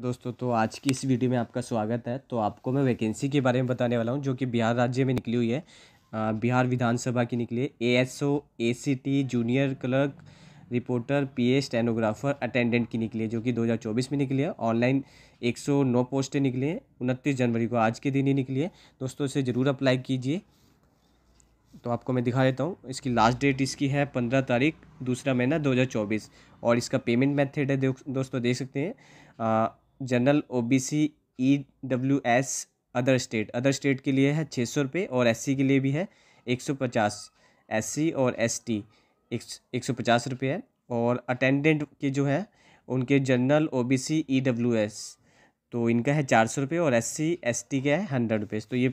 दोस्तों तो आज की इस वीडियो में आपका स्वागत है तो आपको मैं वैकेंसी के बारे में बताने वाला हूँ जो कि बिहार राज्य में निकली हुई है आ, बिहार विधानसभा की निकली है A S O A C T junior clerk reporter PA stenographer attendant की निकली है जो कि 2024 में निकली है ऑनलाइन 109 पोस्टें निकली हैं उनतीस जनवरी को आज के दिन ही निकली है दोस्तों इसे ज़रूर अप्लाई कीजिए तो आपको मैं दिखा देता हूँ इसकी लास्ट डेट इसकी है पंद्रह तारीख दूसरा महीना दो और इसका पेमेंट मेथड है दोस्तों देख सकते हैं general O B C E W S other state other state के लिए है छः सौ रुपये और एस सी के लिए भी है एक सौ पचास एस सी और एस टी एक, सौ पचास रुपये है और अटेंडेंट के जो है उनके general O B C E W S तो इनका है चार सौ रुपये और एस सी एस टी का है हंड्रेड रुपीज़ तो ये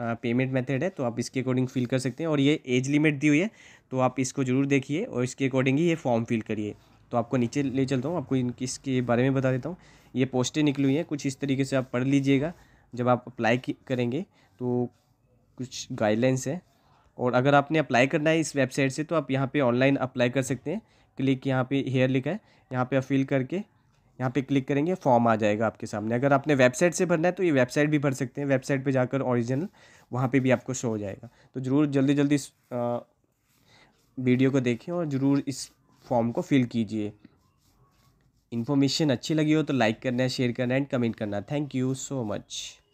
पेमेंट मेथड है तो आप इसके अकॉर्डिंग फिल कर सकते हैं और ये एज लिमिट दी हुई है तो आप इसको ज़रूर देखिए और इसके अकॉर्डिंग ही ये फॉर्म फिल करिए तो आपको नीचे ले चलता हूँ आपको इनकी इसके बारे में बता देता हूँ ये पोस्टें निकली हुई हैं कुछ इस तरीके से आप पढ़ लीजिएगा जब आप अप्लाई करेंगे तो कुछ गाइडलाइंस है और अगर आपने अप्लाई करना है इस वेबसाइट से तो आप यहाँ पे ऑनलाइन अप्लाई कर सकते हैं क्लिक यहाँ पे हेयर लिखा है यहाँ पे आप फिल करके यहाँ पे क्लिक करेंगे फॉर्म आ जाएगा आपके सामने अगर आपने वेबसाइट से भरना है तो ये वेबसाइट भी भर सकते हैं वेबसाइट पे जाकर ओरिजिनल वहाँ पे भी आपको शो हो जाएगा तो ज़रूर जल्दी जल्दी इस वीडियो को देखें और ज़रूर इस फॉर्म को फिल कीजिए इन्फॉर्मेशन अच्छी लगी हो तो लाइक करना शेयर करना एंड कमेंट करना थैंक यू सो मच